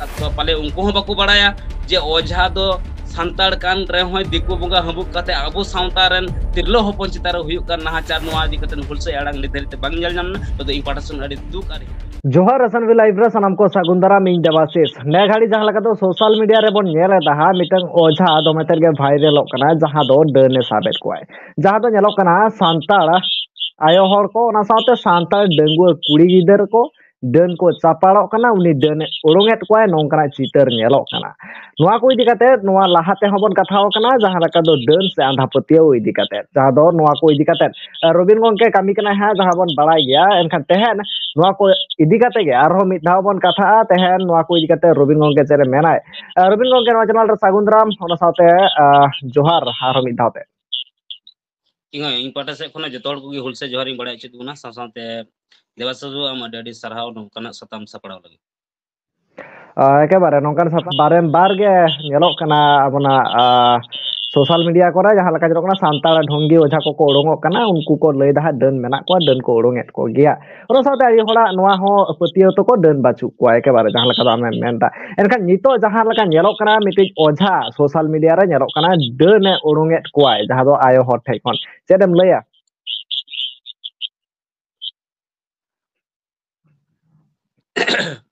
तो पाले उनको बाड़ा जे ओझा दो सान दिको बंगा हमुक अब सातारेन तिरलो हपन चितान नाचार हुलसई आड़ लिदारी पाटा सन दुख आ जोहार असन लाइव रे सामान को सगुन दाराम देवाशीष ने घड़ी जहां तो सोशल मीडिया रे रेबा मिटन ओझा दमेटर भाइरल डे सबेद कोलोक सानता आयो को साथ डंगुआ कुड़ी गिदर को den Siapa lo kana uni den urunget koy nyelo chitar nu kana ini kata idi lah hati lahate kata lo kana jaha kata do den se putih patiyao idi kate jaha do nuaku aku idi kate eh, robin ngongke kami kena ha jaha pun balai ya. enkan tehen nu aku idi kate ya arho mid dhaw kata teh tehen nu aku idi kate robin gongke chere menai eh, robin gongke nuwa channel ra sagun ram sate eh, johar Arhom itu. ᱤᱧ ᱦᱚᱸ ᱤᱧ ᱯᱟᱦᱴᱟ ᱥᱮᱫ ᱠᱷᱚᱱᱟᱜ ᱡᱚᱛᱚ ᱦᱚᱲ ᱠᱚᱜᱮ ᱦᱩᱞᱥᱮ ᱡᱚᱦᱟᱨ ᱤᱧ ᱵᱟᱲᱟᱭ ᱦᱚᱪᱚᱭᱮᱫ ᱵᱚᱱᱟ ᱥᱟᱶ ᱥᱟᱶᱛᱮ ᱫᱮᱵᱟᱥᱟᱡᱩ ᱟᱢ ᱟᱹᱰᱤ ᱟᱹᱰᱤ ᱥᱟᱨᱦᱟᱣ ᱱᱚᱝᱠᱟᱱᱟᱜ ᱥᱟᱛᱟᱢ ᱥᱟᱯᱲᱟw ᱞᱟᱹᱜᱤᱫ ᱮᱠᱮᱵᱟᱨᱮ ᱱᱚᱝᱠᱟᱱ ᱥᱟᱯᱲᱟᱣ ᱵᱟᱨᱮᱢ ᱵᱟᱨᱜᱮ ᱧᱮᱞᱚᱜ ᱠᱟᱱᱟ ᱟᱵᱚᱱᱟᱜ sosial media koran jahal kaj rokna santara dhongi oja ko ko orong okana unku ko lei daha den mena ko den ko orong et ko gea ro ko den bacu ko ai ke bare jahal kaj amen menta en kan nyelok kana miti oja sosial media ra nyelok kana den e orong ayo hot take on jadem leya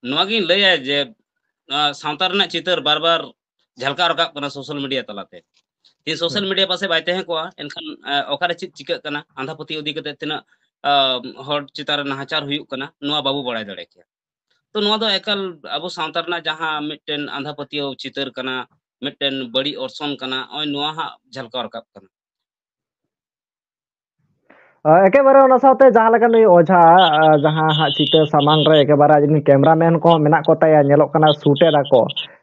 noa leya je santara citer barbar jhalka rakap kana sosial media talate ᱡᱮ social media ᱯᱟᱥᱮ ᱵᱟᱭ ᱛᱟᱦᱮᱸ ᱠᱚᱜᱼᱟ ᱮᱱᱠᱷᱟᱱ ᱚᱠᱟᱨᱮ ᱪᱮᱫ ᱪᱤᱠᱟᱹᱜ ᱠᱟᱱᱟ ᱟᱸᱫᱷᱟᱯᱟᱹᱛᱭᱟᱹᱣ ᱤᱫᱤ ᱠᱟᱛᱮ ᱛᱤᱱᱟᱹᱜ ᱦᱚᱲ ᱪᱮᱛᱟᱱ ᱨᱮ ᱱᱟᱦᱟᱪᱟᱨ ᱦᱩᱭᱩᱜ ᱠᱟᱱᱟ ᱱᱚᱣᱟ ᱵᱟᱵᱚ ᱵᱟᱲᱟᱭ ᱫᱟᱲᱮ ᱠᱮᱭᱟ ᱛᱚ ᱱᱚᱣᱟ ᱫᱚ ᱮᱠᱟᱞ ᱟᱵᱚ ᱥᱟᱶᱛᱟ ᱨᱮᱱᱟᱜ ᱡᱟᱦᱟᱸ ᱢᱤᱫᱴᱮᱱ ᱟᱸᱫᱷᱟᱯᱟᱹᱛᱭᱟᱹᱣ ᱪᱤᱛᱟᱹᱨ ᱠᱟᱱᱟ ᱢᱤᱫᱴᱮᱱ ᱵᱟᱹᱲᱤᱡ ᱚᱨᱥᱚᱝ ᱠᱟᱱᱟ ᱱᱚᱜᱼᱚᱭ ᱱᱚᱣᱟ ᱦᱟᱸᱜ ᱡᱷᱟᱞᱠᱟᱣ ᱨᱟᱠᱟᱵ ᱠᱟᱱᱟ एकेबारे ᱚᱱᱟ ᱥᱟᱶᱛᱮ ᱡᱟᱦᱟᱸ ᱞᱮᱠᱟ ᱱᱩᱭ ᱚᱡᱷᱟ ᱡᱟᱦᱟᱸ ᱦᱟᱸᱜ ᱪᱤᱛᱟᱹ ᱥᱟᱢᱟᱝ ᱨᱮ ᱮᱠᱮᱵᱟᱨᱮ ᱟᱡ ᱨᱮᱱ ᱠᱮᱢᱮᱨᱟᱢᱮᱱ ᱠᱚᱦᱚᱸ ᱢᱮᱱᱟᱜ ᱠᱚ ᱛᱟᱭᱟ ᱧᱮᱞᱚᱜ ᱠᱟᱱᱟ ᱥᱩᱴ ᱮᱫᱟ ᱠᱚ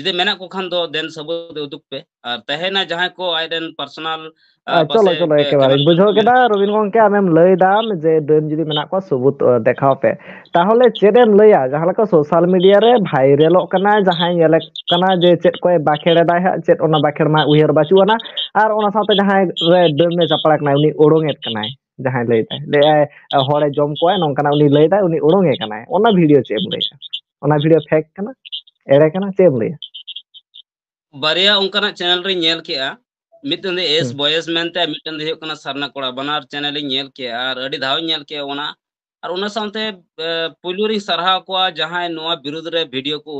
ᱡᱩᱫᱤ ᱢᱮᱱᱟᱜ ᱠᱚ ᱠᱷᱟᱱ ᱫᱚ ᱫᱮᱱ ᱥᱟᱹᱵᱩᱫ ᱩᱫᱩᱜ ᱯᱮ ᱟᱨ ᱛᱟᱦᱮᱱᱟ ᱡᱟᱦᱟᱸᱭ ᱠᱚ ᱟᱡᱨᱮᱱ ᱯᱟᱨᱥᱚᱱᱟᱞ ᱪᱚᱞᱚ ᱪᱚᱞᱚ একেবারে বুঝো কেডা রবীন গংকে আমেম লই দাম যে দেন যদি মেনা কো সবুত দেখাও পে তাহলে চেদেন লইয়া যাহা লাকা সোশ্যাল মিডিয়া রে ভাইরাল কানা যাহাই এলে কানা যে চেত কয় বাখেড়ে দাই চেত ওনা বাখেড় মা উহের বাচু আনা আর ওনা সাথে যাহাই রে দেন নে চাপড়াক নাই উনি ওড়ং এত কানাই যাহাই লই দাই লে হরে জম কয় নংকানা উনি লই দাই উনি ওড়ং এ কানাই ওনা ভিডিও চেম লইয়া ওনা ভিডিও ফেক কানা ᱮᱲᱮ ᱠᱟᱱᱟ ᱪᱮᱫ ᱮᱢ ᱞᱟᱹᱭᱟ ᱵᱟᱨᱭᱟ ᱚᱱᱠᱟᱱᱟᱜ ᱪᱮᱱᱮᱞ ᱨᱤᱧ ᱧᱮᱞ ᱠᱮᱜᱼᱟ ᱢᱤᱫᱴᱮᱱ ᱫᱚ ᱮᱥ ᱵᱚᱭᱮᱥ ᱢᱮᱱᱛᱮ ᱢᱤᱫᱴᱮᱱ ᱫᱚ ᱦᱩᱭᱩᱜ ᱠᱟᱱᱟ ᱥᱟᱨᱱᱟ ᱠᱚᱲᱟ ᱵᱟᱱᱟᱨ ᱪᱮᱱᱮᱞ ᱤᱧ ᱧᱮᱞ ᱠᱮᱜᱼᱟ ᱟᱨ ᱟᱹᱰᱤ ᱫᱷᱟᱣ ᱤᱧ ᱧᱮᱞ ᱠᱮᱜᱼᱟ ᱚᱱᱟ ᱟᱨ ᱚᱱᱟ ᱥᱟᱶᱛᱮ ᱯᱩᱭᱞᱩ ᱨᱤᱧ ᱥᱟᱨᱦᱟᱣ ᱠᱚᱣᱟ ᱡᱟᱦᱟᱸᱭ ᱱᱚᱣᱟ ᱵᱤᱨᱩᱫᱽ ᱨᱮ ᱵᱷᱤᱰᱤᱭᱳ ᱠᱚ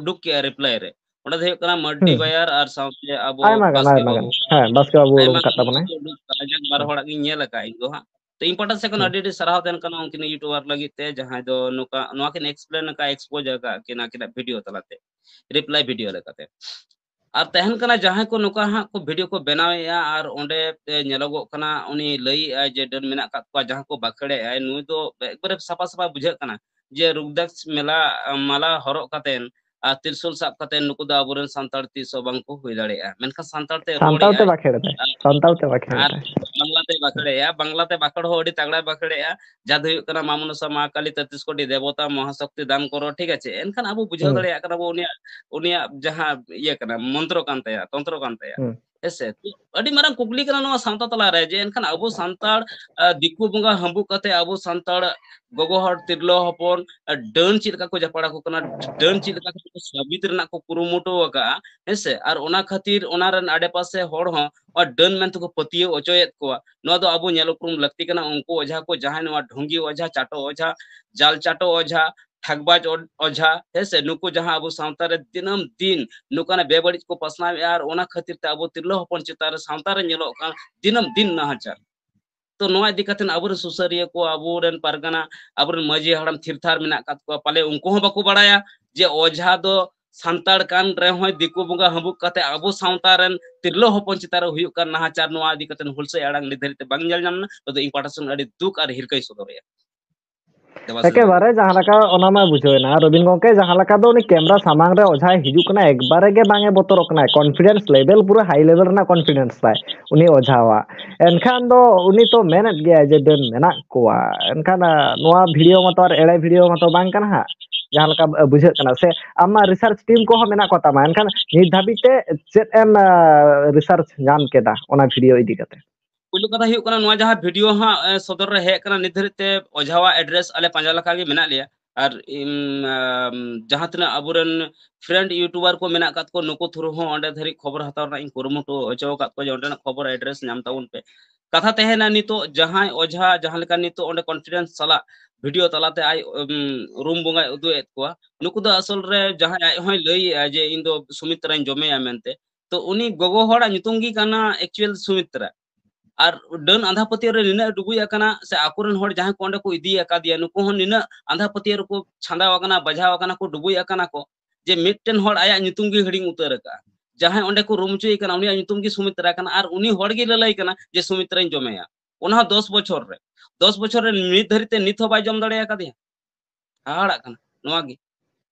ᱩᱰᱩᱠ ᱠᱮᱜᱼᱟ ᱨᱤᱯᱞᱟᱭ ᱨᱮ ᱚᱸᱰᱮ ᱫᱚ ᱦᱩᱭᱩᱜ ᱠᱟᱱᱟ ᱢᱟᱨᱰᱤ ᱵᱟᱭᱟᱨ ᱟᱨ ᱥᱟᱶᱛᱮ ᱟᱵᱚ ᱵᱟᱥᱠᱮ ᱵᱟᱵᱩ ᱦᱮᱸ ᱵᱟᱥᱠᱮ ᱵᱟᱵᱩ ᱩᱰᱩᱠ ᱠᱟᱜ ᱛᱟᱵᱚᱱᱟᱭ ᱵᱟᱨ ᱦᱚᱲᱟᱜ ᱜᱤᱧ ᱧᱮᱞ ᱟᱠᱟᱜᱼᱟ ᱤᱧ ᱫᱚ ᱦᱟᱸᱜ तो इम्पोर्टेंस हम्म। एक नडीडी सराहा देन कना कि यूट्यूबर लगे एक्सप्लेन का एक्सपोज का कि ना तलाते रिप्लाई भिडियो जहां को नुका हा को को बनावे या और ओंडे जे डन मेना का को जहां को बखड़े आ तो एक बार सपा सपा बुझे जे रुगदक्ष मेला माला हरो ᱛᱤᱨᱥᱩᱞ ᱥᱟᱵ ᱠᱟᱛᱮ ᱱᱩᱠᱩ ᱫᱚ ᱟᱵᱚᱨᱮᱱ ᱥᱟᱱᱛᱟᱲ ᱛᱤᱥ ᱦᱚᱸ ᱵᱟᱝᱠᱚ ᱦᱩᱭ ᱫᱟᱲᱮᱭᱟᱜᱼᱟ ᱢᱮᱱᱠᱷᱟᱱ ᱥᱟᱱᱛᱟᱲ ᱛᱮ ᱥᱟᱱᱛᱟᱲ ᱛᱮ ᱵᱟᱠᱷᱮᱲᱮᱫᱟ ᱥᱟᱱᱛᱟᱲ ᱛᱮ ᱵᱟᱠᱷᱮᱲᱮᱫᱟ ᱵᱟᱝᱞᱟ ᱛᱮ ᱵᱟᱠᱷᱮᱲᱮᱜᱼᱟ ᱵᱟᱝᱞᱟ ᱛᱮ ᱵᱟᱠᱷᱮᱲ ᱦᱚᱸ ᱟᱹᱰᱤ ᱛᱟᱜड़ा ᱵᱟᱠᱷᱮᱲᱮᱜᱼᱟ ᱡᱟᱦᱟᱸ ᱫᱚ ᱦᱩᱭᱩᱜ ᱠᱟᱱᱟ ᱢᱟᱢᱚᱱᱥᱟ ᱢᱟᱦᱟᱠᱟᱞᱤ ᱛᱮᱛᱤᱥ ᱠᱳᱴᱤ ᱫᱮᱵᱚᱛᱟ ᱢᱚᱦᱟᱥᱚᱠᱛᱤ ᱫᱟᱱ ᱠᱚᱨᱚ ᱴᱷᱤᱠ ᱟᱪᱷᱮ ᱮᱱᱠᱷᱟᱱ ᱟᱵᱚ ᱵᱩᱡᱷᱟᱹᱣ ᱫᱟᱲᱮᱭᱟᱜ ᱠᱟᱱᱟ ᱵᱚ ᱩᱱᱤᱭᱟᱜ ᱩᱱᱤᱭᱟᱜ ᱡᱟᱦᱟᱸ ᱤᱭᱟᱹ ᱠᱟᱱᱟ ᱢᱚᱱᱛᱨᱚ ᱠᱟᱱ ᱛᱟᱭᱟ ᱛᱚᱱᱛᱨᱚ ᱠᱟᱱ ᱛᱟᱭᱟ ᱦᱮᱸᱥᱮ ᱟᱹᱰᱤ ᱢᱟᱨᱟᱝ ᱠᱩᱠᱞᱤ ᱠᱟᱱᱟ ᱱᱚᱣᱟ ᱥᱟᱶᱛᱟ ᱛᱟᱞᱟᱨᱮ ᱡᱮ ᱮᱱᱠᱷᱟᱱ ᱟᱵᱚ ᱥᱟᱱᱛᱟᱲ ᱫᱤᱠᱩ ᱵᱚᱸᱜᱟ ᱦᱟᱸᱵᱩ ᱠᱟᱛᱮ ᱟᱵᱚ ᱥᱟᱱᱛᱟᱲ ᱜᱚᱜᱚ ᱦᱚᱲ ᱛᱤᱨᱞᱟᱹ ᱦᱚᱯᱚᱱ ᱰᱟᱹᱱ ᱪᱮᱫ ᱞᱮᱠᱟ ᱠᱚ ᱡᱟᱯᱟᱲᱟ ᱠᱚ ᱠᱟᱱᱟ ᱰᱟᱹᱱ ᱪᱮᱫ ᱞᱮᱠᱟ ᱠᱚ ᱥᱟᱵᱤᱛ ᱨᱮᱱᱟᱜ ᱠᱚ ᱠᱩᱨᱩᱢᱩᱴᱩ ᱟᱠᱟᱜᱼᱟ ᱦᱮᱸᱥᱮ ᱟᱨ ᱚᱱᱟ ᱠᱷᱟᱹᱛᱤᱨ ᱚᱱᱟ ᱨᱮᱱ ᱟᱰᱮᱯᱟᱥᱮ ᱦᱚᱲ ᱦᱚᱸ ᱰᱟᱹᱱ ᱢᱮᱱᱛᱮ ᱠᱚ ᱯᱟᱹᱛᱭᱟᱹᱣ ᱚᱪᱚᱭᱮᱫ ᱠᱚᱣᱟ ᱱᱚᱣᱟ ᱫᱚ ᱟᱵᱚ ᱧᱮᱞ ᱩᱯᱨᱩᱢ ᱞᱟᱹᱠᱛᱤ ᱠᱟᱱᱟ ᱩᱱᱠᱩ ᱚᱡᱷᱟ ᱠᱚ ᱡᱟᱦᱟᱸᱭ ᱱᱚᱣᱟ ᱰᱷᱚᱸᱜᱤ ᱚᱡᱷᱟ ᱪᱟᱴᱚ ᱚᱡᱷᱟ ᱡᱟᱞ ᱪᱟᱴᱚ ᱚᱡᱷᱟ ठगबाज ओझा से नुक जहां अब सातारे दिनम दिन नुकाने बेबड़ी को पासना यार ओना खातिर ते अब तिरलो हपन चितार सातारे निलोकान दिनम दिन नहाचा तो नोय दिखतन अबर सुसरिय को अबरन परगना अबरन मजी हड़म थिरथार मेना कात को पाले उनको बको बड़ाया जे ओझा दो सांतार कान रहे दिको बुगा हबुक कते अब सातारेन तिरलो हपन चितार हुयुकान नहाचार नोय दिखतन हुलसे आड़ा निर्धारित बांग जल जामना तो इन पाटासन अड़ी दुख और हिरकई सदरिया ᱮᱠᱮᱵᱟᱨᱮ ᱡᱟᱦᱟᱸ ᱞᱮᱠᱟ ᱚᱱᱟ ᱢᱟ ᱵᱩᱡᱷᱟᱹᱣᱮᱱᱟ ᱨᱚᱵᱤᱱ ᱜᱚᱝᱠᱮ ᱡᱟᱦᱟᱸ ᱞᱮᱠᱟ ᱫᱚ ᱩᱱᱤ ᱠᱮᱢᱨᱟ ᱥᱟᱢᱟᱝ ᱨᱮ ᱚᱡᱷᱟᱭ ᱦᱤᱡᱩᱜ ᱠᱟᱱᱟ ᱮᱠᱵᱟᱨᱮ ᱜᱮ ᱵᱟᱝ ᱮ ᱵᱚᱛᱚᱨᱚᱜ ᱠᱟᱱᱟ ᱠᱚᱱᱯᱷᱤᱰᱮᱱᱥ ᱞᱮᱵᱮᱞ ᱯᱩᱨᱟᱹ ᱦᱟᱭ ᱞᱮᱵᱮᱞ ᱨᱮᱱᱟᱜ ᱠᱚᱱᱯᱷᱤᱰᱮᱱᱥ ᱛᱟᱭ ᱩᱱᱤ ᱚᱡᱷᱟᱣᱟᱜ ᱮᱱᱠᱷᱟᱱ ᱫᱚ ᱩᱱᱤ ᱛᱚ ᱢᱮᱱᱮᱫ ᱜᱮᱭᱟ ᱡᱮ ᱰᱟᱹᱱ ᱢᱮᱱᱟᱜ ᱠᱚᱣᱟ ᱮᱱᱠᱷᱟᱱ ᱱᱚᱣᱟ ᱵᱷᱤᱰᱤᱭᱳ ᱢᱟᱛᱚ ᱟᱨ ᱮᱲᱮ ᱵᱷᱤᱰᱤᱭᱳ ᱢᱟᱛᱚ ᱵᱟᱝ ᱠᱟᱱᱟ ᱦᱟᱸᱜ ᱡᱟᱦᱟᱸ ᱞᱮᱠᱟ ᱵᱩᱡᱷᱟᱹᱜ ᱠᱟᱱᱟ ᱥᱮ ᱟᱢᱟᱜ ᱨᱤᱥᱟᱨᱪ ᱴᱤᱢ ᱠᱚᱦᱚᱸ ᱢᱮᱱᱟᱜ ᱠᱚᱛᱟᱢᱟ ᱮᱱᱠᱷᱟᱱ ᱱᱤᱛ ᱫᱷᱟᱹᱵᱤᱡ ᱛᱮ ᱪᱮᱫ ᱮᱢ ᱨᱤᱥᱟᱨᱪ ᱧᱟᱢ ᱠᱮᱫᱟ ᱚᱱᱟ ᱵᱷᱤᱰᱤᱭᱳ ᱤᱫᱤ ᱠᱟᱛᱮ ᱯᱩᱭᱞᱩ कथा ᱦᱩᱭᱩᱜ ना जहाँ भिडियो हाँ सदर ᱥᱚᱫᱚᱨ ᱨᱮ ᱦᱮᱡ ᱠᱟᱱᱟ ᱱᱤᱛ ᱫᱷᱟᱹᱨᱤᱡ ᱛᱮ ᱚᱡᱷᱟᱣᱟᱜ ᱮᱰᱨᱮᱥ ᱟᱞᱮ ᱯᱟᱸᱡᱟ ᱞᱮᱠᱟ फ्रेंड यूट्यूबार को मेना को नुक थ्रू हो अंडे धरी खबर हत्या ना इन को जोंडे खबर एड्रेस पे कथा ते नित ना जहां ओझा जहाँ लेका कॉन्फिडेंस तलाते आई रूम बंगा उदु को नुक दा असल रे जहां आई जे इन सुमित्रा जमेया मनते तो उन गोगो एक्चुअल सुमित्रा और डन आंधा पतियारे निना डुगुई से आकुरन होड़ जहां को अंडे को इदी आका दिया नुको हो निना पतियारे को छांदा वाकना बजा को डुगुई आकना को जे मिटन आया नितुम हड़ी उतर का जहां अंडे को रोमचो इकना उन्हें नितुम की सुमित रहकना आर जे सुमित रहें दस बच्चों रे दस बच्चों रे निधरिते नित बाई जम दड़े आका दिया हाड़ आकना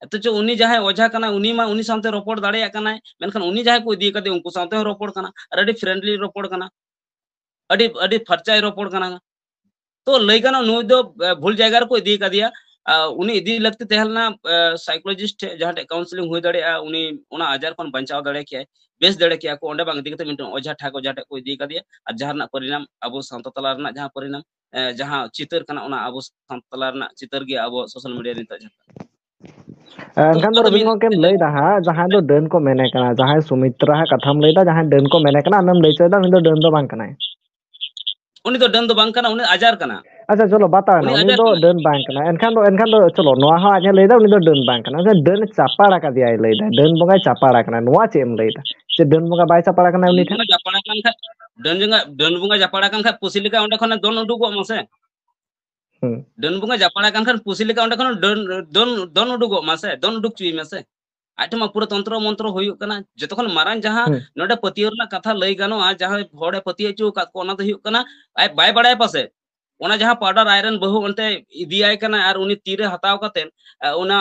जहां ओझा करना उन्हीं में रोपड़ दाड़े जहां को दिए उनको रोपड़ करना फ्रेंडली रोपड़ अड़ी फर्चा रोपड़ कना तो लई भूल जैगा को इदी का दिया उनी इदी लगते हुई आजार बचाव दड़े बेस दड़े को ओझा को जाटे जहाँ परिणाम अब तला परिणाम जहाँ चितर अब तला चितर गए अब सोशल मीडिया निता जाता ᱮᱱᱠᱷᱟᱱ ᱫᱚ ᱨᱚᱵᱤᱱ ᱜᱚᱝᱠᱮᱢ ᱞᱟᱹᱭᱫᱟ ᱦᱟᱸᱜ ᱡᱟᱦᱟᱸᱭ ᱫᱚ ᱰᱟᱹᱱ ᱠᱚ ᱢᱮᱱᱮ ᱠᱟᱱᱟ Uni to dan to bank ajar kana. Aja cholo bata na uni to dan bank kana. Enkan to enkan aja leda uni to dan bank kana. Aja dan capara ka dia leda. Dan bunga capara kana noa cem leda. Se dan bunga bai capara kana uni kana. Capara kana kha. Dan jenga dan bunga capara kana kha pusili ka unda kana don udu gua masa. Dan bunga kana kha pusili kana don don don udu gua masa. ᱟᱡᱴᱷᱮᱱ ᱢᱟ ᱯᱩᱨᱟᱹ ᱛᱚᱱᱛᱨᱚ ᱢᱚᱱᱛᱨᱚ ᱦᱩᱭᱩᱜ ᱠᱟᱱᱟ ᱡᱚᱛᱚ ᱠᱷᱚᱱ ᱢᱟᱨᱟᱝ ᱡᱟᱦᱟᱸ ᱱᱚᱰᱮ ᱯᱟᱹᱛᱭᱟᱹᱣ ᱨᱮᱱᱟᱜ ᱠᱟᱛᱷᱟ ᱞᱟᱹᱭ ᱜᱟᱱᱚᱜᱼᱟ ᱡᱟᱦᱟᱸᱭ ᱦᱚᱲᱮ ᱯᱟᱹᱛᱭᱟᱹᱣ ᱦᱚᱪᱚ ᱟᱠᱟᱫ ᱠᱚ ᱚᱱᱟ ᱫᱚ ᱦᱩᱭᱩᱜ ᱠᱟᱱᱟ ᱟᱡ ᱵᱟᱭ ᱵᱟᱲᱟᱭᱟ ᱯᱟᱥᱮ ᱚᱱᱟ ᱡᱟᱦᱟᱸ ᱯᱟᱣᱰᱟᱨ ᱟᱭᱨᱚᱱ ᱵᱟᱹᱦᱩ ᱚᱱᱛᱮ ᱤᱫᱤᱭᱟᱭ ᱠᱟᱱᱟ ᱟᱨ ᱩᱱᱤ ᱛᱤᱨᱮ ᱦᱟᱛᱟᱣ ᱠᱟᱛᱮ ᱚᱱᱟ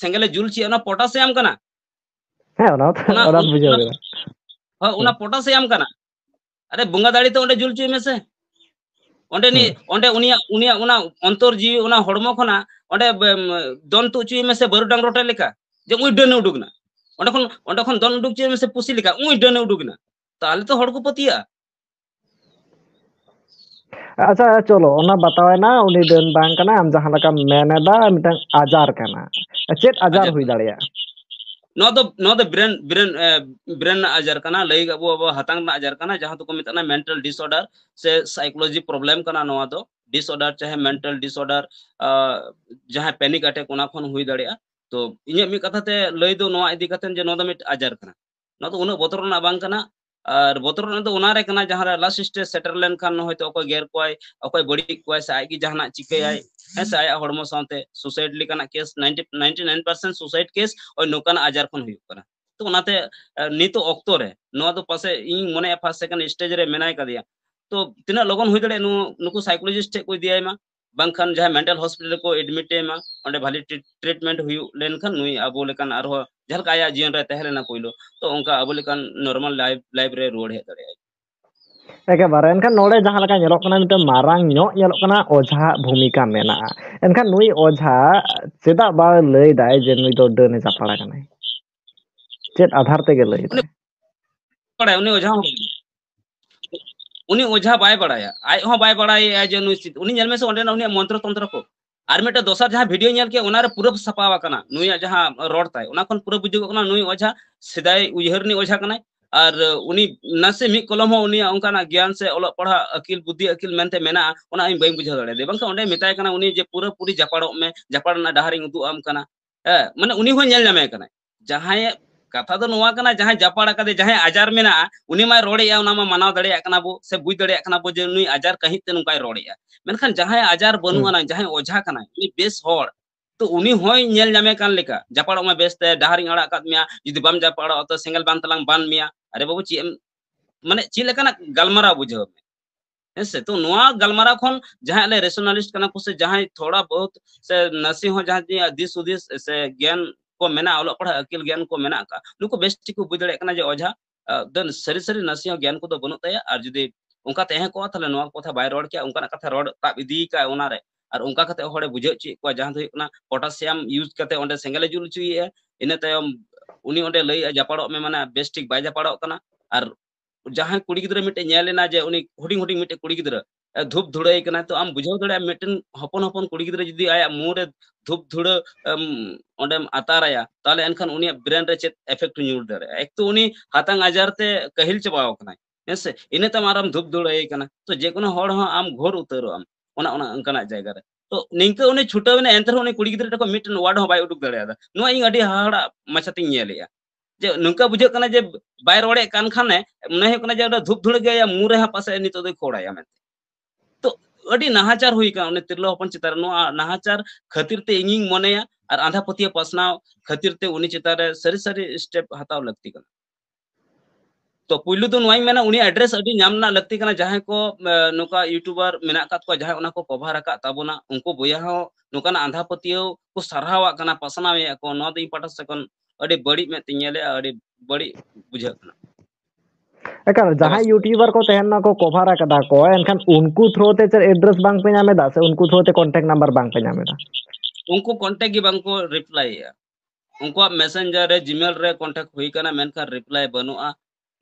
ᱥᱮᱸᱜᱮᱞᱮ ᱡᱩᱞ ᱪᱮᱫ ᱚᱱᱟ ᱯᱚᱴᱟᱥ ᱮᱢ ᱠᱟᱱᱟ ᱚᱱᱟ ᱯᱚᱴᱟᱥ ᱮᱢ ᱠᱟᱱᱟ ᱟᱨᱮ ᱵᱚᱸᱜᱟ ᱫᱟᱲᱮ ᱛᱮ ᱚᱸᱰᱮ ᱡᱩᱞ ᱪᱚᱭ ᱢᱮᱥᱮ ᱚᱸᱰᱮ ᱱᱤ ᱚᱸᱰᱮ ᱩᱱᱤᱭᱟᱜ ᱩᱱᱤᱭᱟᱜ ᱚᱱᱟ ᱚᱱᱛᱚᱨ ᱡᱤᱣᱤ ᱚᱱᱟ ᱦᱚᱲᱢᱚ ᱠᱷᱚᱱᱟᱜ ᱚᱸᱰᱮ ᱫᱚᱱ ᱛᱩ ᱦᱚᱪᱚᱭ ᱢᱮᱥᱮ ᱵᱟᱹᱨᱩᱰᱟᱝ ᱨᱚᱴᱮ ᱞᱮᱠᱟ ᱡᱮ ᱩᱭ ᱰᱟᱹᱱᱮ ᱩᱰᱩᱠᱱᱟ ᱚᱸᱰᱮ ᱠᱷᱚᱱ ᱚᱸᱰᱮ ᱠᱷᱚᱱ ᱫᱚᱱ ᱩᱰᱩᱠ ᱪᱮᱫ ᱢᱮᱥᱮ ᱯᱩᱥᱤ ᱞᱮᱠᱟ ᱩᱭ ᱰᱟᱹᱱᱮ ᱩᱰᱩᱠᱱᱟ ᱛᱟᱦᱞᱮ ᱛᱚ ᱦᱚᱲ ᱠᱚ ᱯᱟᱹᱛᱤᱭᱟᱜᱼᱟ अच्छा चलो ना बतावेना उनी डन बांग कना हम जहां लका मेनेदा मिटन आजार कना चेत आजार हुई दाड़िया ᱱᱚᱣᱟ ᱫᱚ ᱱᱚᱣᱟ ᱫᱚ ᱵᱨᱮᱱ ᱵᱨᱮᱱ ᱵᱨᱮᱱ ᱟᱡᱟᱨ ᱠᱟᱱᱟ ᱞᱟᱹᱭ ᱟᱵᱚ ᱟᱵᱚ ᱦᱟᱛᱟᱝ ᱨᱮᱱᱟᱜ ᱟᱡᱟᱨ ᱠᱟᱱᱟ ᱡᱟᱦᱟᱸ ᱫᱚᱠᱚ ᱢᱮᱛᱟᱜ ᱠᱟᱱᱟ ᱢᱮᱱᱴᱟᱞ ᱰᱤᱥᱚᱨᱰᱟᱨ ᱥᱮ ᱥᱟᱭᱠᱳᱞᱚᱡᱤ ᱯᱨᱚᱵᱞᱮᱢ ᱠᱟᱱᱟ ᱱᱚᱣᱟ ᱫᱚ ᱰᱤᱥᱚᱨᱰᱟᱨ ᱪᱟᱦᱮ ᱢᱮᱱᱴᱟᱞ ᱰᱤᱥᱚᱨᱰᱟर ᱡᱟᱦᱟᱸ ᱯᱮᱱᱤᱠ ᱮᱴᱮᱠ ᱚᱱᱟ ᱠᱷᱚᱱ ᱦᱩᱭ ᱫᱟᱲᱮᱭᱟᱜᱼᱟ तो इन कथा ते दो इदी कतन आजार तो उन और उनारे जहां लास्ट स्टेज सेटर लेन खान गेर को बड़ी को से आगी जहां चिकाय है से आया हम साथे सुसाइड लेकना case nine percent suicide case और आजार खन तो उनाते नितो पासे इन मने फर्स्ट सेकेंड स्टेज रे मेनाय कदिया तो तीना लगन हो दड़े नुकु ठे कोई बंखन जहां मेंटल हॉस्पिटल को एडमिट एमा भले ट्रीटमेंट हुई लेनखान नु अब झलक आया जीवन तहलेना पोलो तो उनका अब नॉर्मल लाइफ लाइफ रे रुआ हे दें एकेबारे एनखान नोड़े जहाँ मारा ओझा भूमिका मेना एनखान नु ओझा चेदा बा लैदा जे नु तो दने आधार उन्हीं ओझा बै आज हम बै बड़ा मंत्र तंत्र को और मिट्ट दसार जहाँ भिडियो पूरा सापावना जहाँ रड़ता पूरा बुजुगना ओझा सदा उहरि ओझा कर और उन्हीं नासे मी कलम उनका ज्ञान से अलग पढ़ा अकिल बुद्धि अकिल मेनते मे बी बुझे दाड़े बाखे मतना पूरा पूरी जपाड़ में जपाड़ना डहारी उदूम हाँ, मैं उन्हीं जहां কথা তো নয়াকনা জاہے জাপাড়া কাদে জاہے আজার মেনা উনি মই রোড়ে আউনা মনা দড়িয়াকনা বো সে বুই দড়িয়াকনা বো যে নুই আজার কহি তনকাই রোড়েয়া মেনখান জاہے আজার বনু আনা জاہے ওঝা কানাই উনি বেস হড় তো উনি হইᱧ জেল জামে কানলি কা জাপাড়া ওমা বেস তে ডাহরি আড়া কাট মিয়া যদি বাম জাপাড়া আতো সিঙ্গেল বান তলাং বান মিয়া আরে বাবু চি এম মানে চি লকান গালমারা বুঝো হে সে তো নয়া গালমারা খন জاہے রেশনালিষ্ট কানকসে জاہے থোড়া বহুত সে নসি হো জাদি আদি সুদেশ সে জ্ঞান को अलग पढ़ा अकिल ज्ञान को नुक बेस ठीक बुझ दिन जे ओझा दिन सारी सारी नसी ज्ञान को बनू तय और जुदी उनका कथा बै रड़ क्या उनका कथा रड़ तब इदीकर और उनका खाते बुझे चुके जहां तो पटाशियम यूज करते सेंगेल जुल चुके इनतम उन्नी अं लई में माना बेस ठीक बै और तो जहां कुड़ी गिरा जे हूँ हूँ मिट्टे कुड़ी गिरा धूप धूड़े कना तो आम बुझे दाड़ा मिट्टन हपन हपन कुड़ी गिरा जी आया मुँह धूप धूड़े आतारा तेल एनखान उन ब्रेन चेत एफेक्ट नूर दारे एक तो उन हतंग आजारते कहिल चाबा से इने आराम धूप धूड़े कना तो जेको आम घर उतर जैगारे तो निंक तो उन छुटावे एनते कुड़ी गिरा मिट्टन वार्ड बै उडुक दाड़ा ना इन हाड़ा माचाती जे नुका बुझे बै रड़े कान खान मन जो धूप धूड़े मुँह रहा पास नितोद खोड़ा अभी नहाचार हुई का उन्हें तिरलो अपन चितार नो नहाचार खतिर ते इंग मने और आंधा पतिया पसनाव खातिर ते उन चितर सारी सारी स्टेप हताव लगती का तो पुलू तो नवाई मेना उन्हें एड्रेस अड़ी नामना लगती का जहां को नोका यूट्यूबर मेना को जहां उना को कवर रखा उनको बया हो ना आंधा पतिया को सरहावा कना पसनावे को नो दई पटस सकन अड़ी बड़ी में तिंगले बड़ी बुझकना ᱮᱠᱟᱱ ᱡᱟᱦᱟᱸᱭ ᱤᱭᱩᱴᱤᱭᱩᱵᱟᱨ ᱠᱚ ᱛᱟᱦᱮᱱᱟ ᱠᱚ ᱠᱚᱵᱷᱟᱨ ᱟᱠᱟᱫᱟ ᱠᱚ ᱮᱱᱠᱷᱟᱱ ᱩᱱᱠᱩ ᱛᱷᱨᱳ ᱛᱮ ᱪᱮᱫ ᱮᱰᱨᱮᱥ ᱵᱟᱝ ᱯᱮ ᱧᱟᱢ ᱮᱫᱟ ᱥᱮ ᱩᱱᱠᱩ ᱛᱷᱨᱳ ᱛᱮ ᱠᱚᱱᱴᱮᱠᱴ ᱱᱟᱢᱵᱟᱨ ᱵᱟᱝ ᱯᱮ ᱧᱟᱢ ᱮᱫᱟ ᱩᱱᱠᱩ ᱠᱚᱱᱴᱮᱠᱴ ᱜᱮ ᱵᱟᱝ ᱠᱚ ᱨᱤᱯᱞᱟᱭ ᱮᱫᱟ ᱩᱱᱠᱩᱣᱟᱜ ᱢᱮᱥᱮᱧᱡᱟᱨ ᱨᱮ ᱡᱤᱢᱮᱞ ᱨᱮ ᱠᱚᱱᱴᱮᱠᱴ ᱦᱩᱭ ᱠᱟᱱᱟ ᱢᱮᱱᱠᱷᱟᱱ ᱨᱤᱯᱞᱟᱭ ᱵᱟᱹᱱᱩᱜᱼᱟ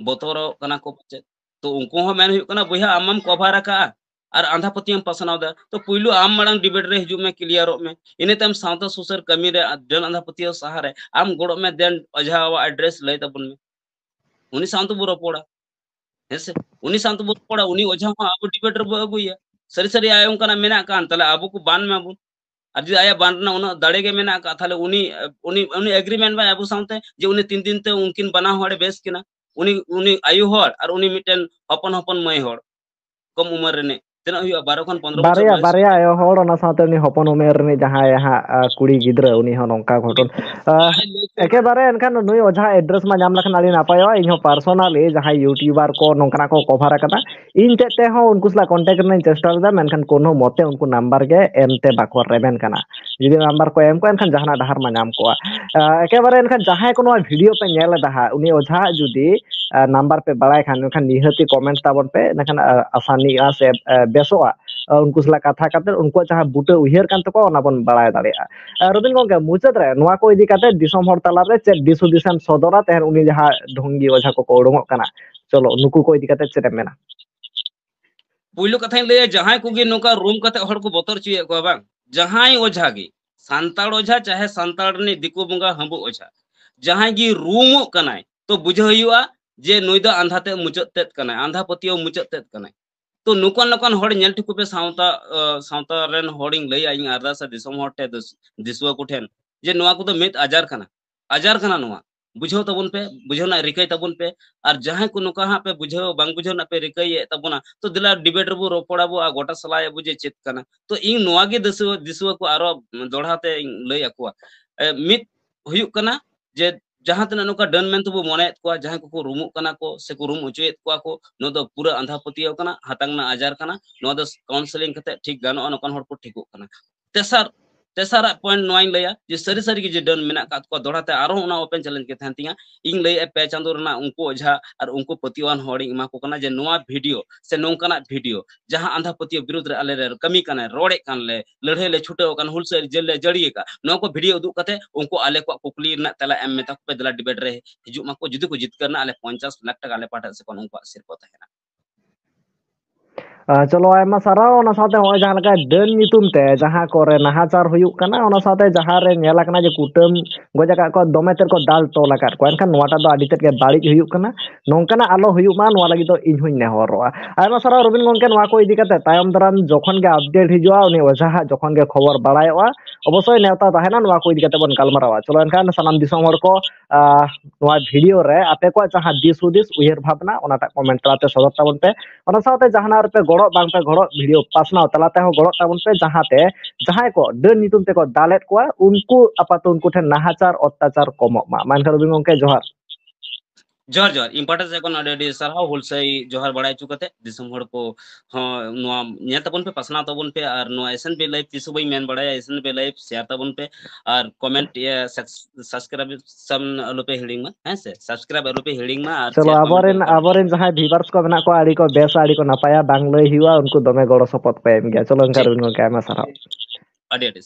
ᱵᱚᱛᱚᱨᱚᱜ ᱠᱟᱱᱟ ᱠᱚ ᱯᱟᱪᱮᱫ ᱛᱚ ᱩᱱᱠᱩ ᱦᱚᱸ ᱢᱮᱱ ᱦᱩᱭᱩᱜ ᱠᱟᱱᱟ ᱵᱚᱭᱦᱟ ᱟᱢᱮᱢ ᱠᱚᱵᱷᱟᱨ ᱟᱠᱟᱜᱼᱟ और आंधा पतियम पसनाव दा तो पुइलू आम मड़ंग डिबेट रे हजू में क्लियर में इने तम सावता सुसर कमी रे जन आंधा पतियो सहारे आम गोड़ में देन अजावा एड्रेस लई तबन में उनी सांतो बुरो पोड़ा ᱦᱮᱸᱥᱮ ᱩᱱᱤ ᱥᱟᱶᱛᱮ ᱵᱚᱱ ᱨᱚᱯᱚᱲᱟ ᱩᱱᱤ ᱚᱡᱷᱟ ᱦᱚᱸ ᱟᱵᱚ ᱰᱤᱵᱮᱴ ᱨᱮᱵᱚ ᱟᱹᱜᱩᱭᱟ ᱥᱟᱹᱨᱤ ᱥᱟᱹᱨᱤ ᱟᱭ ᱚᱱᱠᱟᱱᱟᱜ ᱢᱮᱱᱟᱜ ᱠᱟᱱ ᱛᱟᱦᱞᱮ ᱟᱵᱚ ᱠᱚ ᱵᱟᱱ ᱢᱟᱵᱚᱱ ᱟᱨ ᱡᱩᱫᱤ ᱟᱭᱟᱜ ᱵᱟᱱ ᱨᱮᱱᱟᱜ ᱩᱱᱟᱹᱜ ᱫᱟᱲᱮ ᱜᱮ ᱢᱮᱱᱟᱜ ᱠᱟᱜ ᱛᱟᱦᱞᱮ ᱩᱱᱤ ᱩᱱᱤ ᱩᱱᱤ ᱮᱜᱽᱨᱤᱢᱮᱱᱴ ᱵᱟᱭ ᱟᱵᱚ ᱥᱟᱶᱛᱮ ᱡᱮ ᱩᱱᱤ ᱛᱤᱱ ᱫᱤᱱ ᱛᱮ ᱩᱱᱠᱤᱱ ᱵᱟᱱᱟ ᱦᱚᱲᱮ ᱵᱮᱥ ᱠᱤᱱᱟ ᱩᱱᱤ ᱩᱱᱤ ᱟᱭᱩ ᱦᱚᱲ ᱟᱨ ᱩᱱᱤ ᱢᱤᱫᱴᱮᱱ ᱦᱚᱯᱚᱱ ᱦᱚᱯᱚᱱ ᱢᱟᱹᱭ ᱦᱚᱲ ᱠᱚᱢ ᱩᱢᱮᱨ ᱨᱮᱱᱤᱡ ᱛᱤᱱᱟᱹᱜ ᱦᱩᱭᱩᱜᱼᱟ ᱵᱟᱨᱚ ᱠᱷᱚᱱ ᱯᱚᱱᱫᱨᱚ ᱵᱟᱨᱭᱟ ᱵᱟᱨᱭᱟ ᱟᱭᱳ ᱦᱚᱲ ᱚᱱᱟ ᱥᱟᱶᱛᱮ ᱩᱱᱤ ᱦᱚᱯᱚᱱ ᱩᱢᱮᱨ ᱨᱤᱱᱤᱡ ᱡᱟᱦᱟᱸᱭ ᱦᱟᱸᱜ ᱠᱩᱲᱤ ᱜᱤᱫᱽᱨᱟᱹ ᱩᱱᱤ ᱦᱚᱸ ᱱᱚᱝᱠᱟ ᱜᱷᱚᱴᱚᱱ ᱮᱠᱮᱵᱟᱨᱮ ᱮᱱᱠᱷᱟᱱ ᱱᱩᱭ ᱚᱡᱷᱟ ᱮᱰᱨᱮᱥ ᱢᱟ ᱧᱟᱢ ᱞᱮᱠᱷᱟᱱ ᱟᱹᱰᱤ ᱱᱟᱯᱟᱭᱚᱜᱼᱟ ᱤᱧ ᱦᱚᱸ ᱯᱟᱨᱥᱚᱱᱟᱞᱤ ᱡᱟᱦᱟᱸᱭ ᱤᱭᱩᱴᱤᱭᱩᱵᱟᱨ ᱠᱚ ᱱᱚᱝᱠᱟᱱᱟᱜ ᱠᱚ ᱠᱚᱵᱷᱟᱨ ᱟᱠᱟᱫᱟ ᱤᱧ ᱛᱮᱫ ᱛᱮᱦᱚᱸ ᱩᱱᱠᱩ ᱥᱟᱞᱟᱜ ᱠᱚᱱᱴᱮᱠᱴ ᱨᱮᱱᱟᱜ ᱤᱧ ᱪᱮᱥᱴᱟ ᱞᱮᱫᱟ ᱢᱮᱱᱠᱷᱟᱱ ᱠᱳᱱᱳ ᱢᱚᱛᱮ ᱩᱱᱠᱩ ᱱᱟᱢᱵᱟᱨ ᱜᱮ ᱮᱢᱛᱮ ᱵᱟᱠᱚ ᱨᱮᱵᱮᱱ ᱠᱟᱱᱟ ᱡᱩᱫᱤ ᱱᱟᱢᱵᱟᱨ ᱠᱚ ᱮᱢ ᱠᱚ ᱮᱱᱠᱷᱟᱱ ᱡᱟᱦᱟᱱᱟᱜ ᱰᱟᱦᱟᱨ ᱢᱟ ᱧᱟᱢ ᱠᱚᱜᱼᱟ ᱮᱠᱮᱵᱟᱨᱮ ᱮᱱᱠᱷᱟᱱ ᱡᱟᱦᱟᱸᱭ ᱠᱚ ᱱᱚᱣᱟ ᱵᱷᱤᱰᱤᱭᱳ ᱯᱮ ᱧᱮᱞ ᱮᱫᱟ ᱦᱟᱸᱜ ᱩᱱᱤ ᱚᱡᱷᱟᱜ ᱡᱩᱫᱤ ᱱᱟᱢᱵᱟᱨ ᱯᱮ ᱵᱟᱲᱟᱭ ᱠᱷᱟᱱ ᱮᱱᱠᱷᱟᱱ ᱱᱤᱦᱟᱹᱛᱤ ᱠᱚᱢᱮᱱᱴ ᱛᱟᱵᱚᱱ ᱯᱮ ᱮᱱᱠᱷᱟᱱ ᱟᱥᱟᱱᱤᱜᱼᱟ ᱥᱮ ᱵᱮᱥᱚᱜᱼᱟ उनको सला कथा करते उनको जहां बूटे उहर कान तको ओना बन बड़ा दाड़ेया रबिन गंगे मुचद रे नोआ को इदी काते दिसम हर ताला रे चे दिसु दिसम सदरा तेहर उनी जहां ढोंगी ओझा को कोडोंग काना चलो नुकु को इदी काते चेरे मेना पुइलो कथा लय जहां को गे नोका रूम काते हर को बतर चिए को बांग जहां ओझा गे सानताल ओझा चाहे सानताल दिको बंगा हम ओझा जहां गे रूम कना तो बुझेगा जे नई दो आंधा ते मुचद तेत कना आंधा पतियो मुचद तेत कना तो नुकन नुकन हर नेल ठिको पे सावता सावता रेन होर्डिंग लई आइ अरदास दिसम हटे दिसवा कुठेन जे नुवा को तो मित आजार कना आजार कना नुवा बुझे तबन पे बुझेना रिकाय तबन पे और जहां को नुका हाँ पे बुझे बांग पे रिकाय तबना तो दिला डिबेट रू रोपड़ा आ गोटा सलाये बुझे चेत करना तो इन दिसुआ को आरो दोढ़ाते इन जे जहां तना नुका डन मेन तो मने को जहां को रूम करना को से को रूम उचे को को तो पूरा अंधा पतिया करना आजार करना तो ठीक गानो ठीक तेसार तेसारा पॉइंट नाई लिया जो सारी सारी की जो डन मे दौड़ाते ओपन चैलेंज के इन लैया पे चंदो उनको ओझा और उनको पतियवान हमें जे भिडियो से नौकान भिडियो जहां आंधा पतियों विरोध आल कमी कर रोड़े लड़े ले छुटे हुलसेल जेल जड़िए भिडियो उदूकते उनको आल को कुकली तला मेता पे दिला डिबेट रे हजूमा जुदी को जितकर पंचाश लाख टाक आल पाटा से सिरपा सिरपोना ᱪᱚᱞᱚ ᱟᱭᱢᱟ ᱥᱟᱨᱦᱟᱣ ᱚᱱᱟ ᱥᱟᱶᱛᱮ ᱱᱚᱜᱼᱚᱭ ᱡᱟᱦᱟᱸ ᱞᱮᱠᱟ ᱰᱟᱹᱱ ᱧᱩᱛᱩᱢ ᱛᱮ ᱡᱟᱦᱟᱸ ᱠᱚᱨᱮ ᱱᱟᱦᱟᱪᱟᱨ ᱦᱩᱭᱩᱜ ᱠᱟᱱᱟ ᱚᱱᱟ ᱥᱟᱶᱛᱮ ᱡᱟᱦᱟᱸ ᱨᱮ ᱧᱮᱞ ᱟᱠᱟᱱᱟ ᱡᱮ ᱠᱩᱴᱟᱹᱢ ᱜᱚᱡ ᱟᱠᱟᱫ ᱠᱚᱣᱟ ᱫᱚᱢᱮ ᱛᱮᱫ ᱠᱚ ᱫᱟᱞ ᱛᱚᱞ ᱟᱠᱟᱫ ᱠᱚᱣᱟ ᱮᱱᱠᱷᱟᱱ ᱱᱚᱣᱟᱴᱟᱜ ᱫᱚ ᱟᱹᱰᱤ ᱛᱮᱫ ᱜᱮ ᱵᱟᱹᱲᱤᱡ ᱦᱩᱭᱩᱜ ᱠᱟᱱᱟ ᱱᱚᱝᱠᱟᱱᱟᱜ ᱟᱞᱚ ᱦᱩᱭᱩᱜ ᱢᱟ ᱱᱚᱣᱟ ᱞᱟᱹᱜᱤᱫ ᱫᱚ ᱤᱧ ᱦᱚᱧ ᱱᱮᱦᱚᱨᱚᱜᱼᱟ ᱟᱭᱢᱟ ᱥᱟᱨᱦᱟᱣ ᱨᱚᱵᱤᱱ ᱜᱚᱢᱠᱮ ᱱᱚᱣᱟ ᱠᱚ ᱤᱫᱤ ᱠᱟᱛᱮ ᱛᱟᱭᱚᱢ ᱫᱟᱨᱟᱢ ᱡᱚᱠᱷᱚᱱ ᱜᱮ ᱟᱯᱰᱮᱴ ᱦᱤᱡᱩᱜᱼᱟ ᱩᱱᱤ ᱚᱡᱷᱟ ᱦᱟᱸᱜ ᱡᱚᱠᱷᱚᱱ ᱜᱮ ᱠᱷᱚᱵᱚᱨ ᱵᱟᱲᱟᱭᱚᱜᱼᱟ ᱚᱵᱚᱥᱥᱳᱭ ᱱᱮᱣᱛᱟ ᱛᱟᱦᱮᱱᱟ ᱱᱚᱣᱟ ᱠᱚ ᱤᱫᱤ ᱠᱟᱛᱮ ᱵᱚᱱ ᱜᱟᱞᱢᱟᱨᱟᱣᱟ ᱪᱚᱞᱚ ᱮᱱᱠᱷᱟᱱ ᱥᱟᱱᱟᱢ ᱫᱤᱥᱚᱢ ᱦᱚᱲ ᱠᱚ ᱱᱚᱣᱟ ᱵᱷᱤᱰᱤᱭᱳ ᱨᱮ ᱟᱯᱮ ᱠᱚᱣᱟᱜ ᱡᱟᱦᱟᱸ ᱫᱤᱥ ᱦᱩᱫᱤᱥ ᱩᱭᱦᱟᱹᱨ ᱵᱷᱟᱵᱽᱱᱟ ᱚᱱᱟᱴᱟᱜ ᱠᱚᱢᱮᱱᱴ ᱛᱟᱞᱟᱛᱮ ᱥᱚᱫᱚᱨ ᱛᱟᱵᱚᱱ ᱯᱮ ᱚᱱᱟ ᱥᱟᱶᱛᱮ ᱡᱟᱦᱟᱱᱟᱜ ᱨᱮᱯᱮ ᱜᱚᱲᱚᱜ ᱵᱟᱝᱯᱮ ᱜᱚᱲᱚᱜ ᱵᱷᱤᱰᱤᱭᱳ ᱯᱟᱥᱱᱟᱣ ᱛᱟᱞᱟ ᱛᱮᱦᱚᱸ ᱜᱚᱲᱚᱜ ᱛᱟᱵᱚᱱ ᱯᱮ ᱡᱟᱦᱟᱸᱛᱮ ᱡᱟᱦᱟᱸᱭ ᱠᱚ ᱰᱟᱹᱱ ᱧᱩᱛᱩᱢ ᱛᱮᱠᱚ ᱫᱟᱞᱮᱫ ᱠᱚᱣᱟ ᱩᱱᱠᱩ ᱟᱯᱟᱛᱚ ᱩᱱᱠᱩ ᱴᱷᱮᱱ ᱱᱟᱦᱟᱪᱟᱨ ᱚᱛᱛᱟᱪᱟᱨ ᱠᱚᱢᱚᱜ ᱢᱟ ᱢᱮᱱᱠᱷᱟᱱ ᱨᱚᱵᱤ ᱜᱚᱝᱠᱮ ᱡᱚᱦᱟᱨ ᱡᱚᱦᱟᱨ ᱡᱚᱦᱟᱨ ᱤᱢᱯᱚᱨᱴᱮᱱᱥ ᱮᱠᱷᱚᱱ ᱟᱹᱰᱤ ᱟᱹᱰᱤ ᱥᱟᱨᱦᱟᱣ ᱦᱩᱞᱥᱟᱹᱭ ᱡᱚᱦᱟᱨ ᱵᱟᱲᱟᱭ ᱦᱚᱪᱚ ᱠᱟᱛᱮ ᱫᱤᱥᱚᱢ ᱦᱚᱲ ᱠᱚ ᱦᱚᱸ ᱱᱚᱣᱟ ᱧᱮᱞ ᱛᱟᱵᱚᱱ ᱯᱮ ᱯᱟᱥᱱᱟᱣ ᱛᱟᱵᱚᱱ ᱯᱮ ᱟᱨ ᱱᱚᱣᱟ ᱮᱥᱮᱱ ᱯᱮ ᱞᱟᱭᱤᱵ ᱛᱤᱥ ᱵᱟᱹᱧ ᱢᱮᱱ ᱵᱟᱲᱟᱭᱟ ᱮᱥᱮᱱ ᱯᱮ ᱞᱟᱭᱤᱵ ᱥᱮᱭᱟᱨ ᱛᱟᱵᱚᱱ ᱯᱮ ᱟᱨ ᱠᱚᱢᱮᱱᱴ ᱥᱟᱵᱥᱠᱨᱟᱭᱵᱥᱚᱱ ᱟᱞᱚᱯᱮ ᱦᱤᱲᱤᱧ ᱢᱟ ᱦᱮᱸ ᱥᱮ ᱥᱟᱵᱥᱠᱨᱟᱭᱵ ᱟᱞᱚᱯᱮ ᱦᱤᱲᱤᱧ ᱢᱟ ᱟᱨ ᱪᱚᱞᱚ ᱟᱵᱚᱨᱮᱱ ᱟᱵᱚᱨᱮᱱ ᱡᱟᱦᱟᱸᱭ ᱵᱷᱤᱣᱟᱨᱥ ᱠᱚ ᱢᱮᱱᱟᱜ ᱠᱚᱣᱟ ᱟᱹᱰᱤ ᱠᱚ ᱵᱮᱥ ᱟᱹᱰᱤ ᱠᱚ ᱱᱟᱯᱟᱭᱟ ᱵᱟᱝ ᱞᱟᱹᱭ ᱦᱩᱭᱩᱜᱼᱟ ᱩᱱᱠᱩ ᱫᱚᱢᱮ ᱜᱚᱲᱚ ᱥᱚᱯᱚᱦᱚᱫ ᱠᱚ ᱮᱢ ᱜᱮᱭᱟ ᱪᱚᱞᱚ ᱮᱱᱠᱷᱟᱱ ᱨᱚᱵᱤᱱ ᱜᱚᱝᱠᱮ ᱟᱭᱢᱟ ᱥᱟᱨᱦᱟᱣ ᱟᱹᱰᱤ ᱟᱹᱰᱤ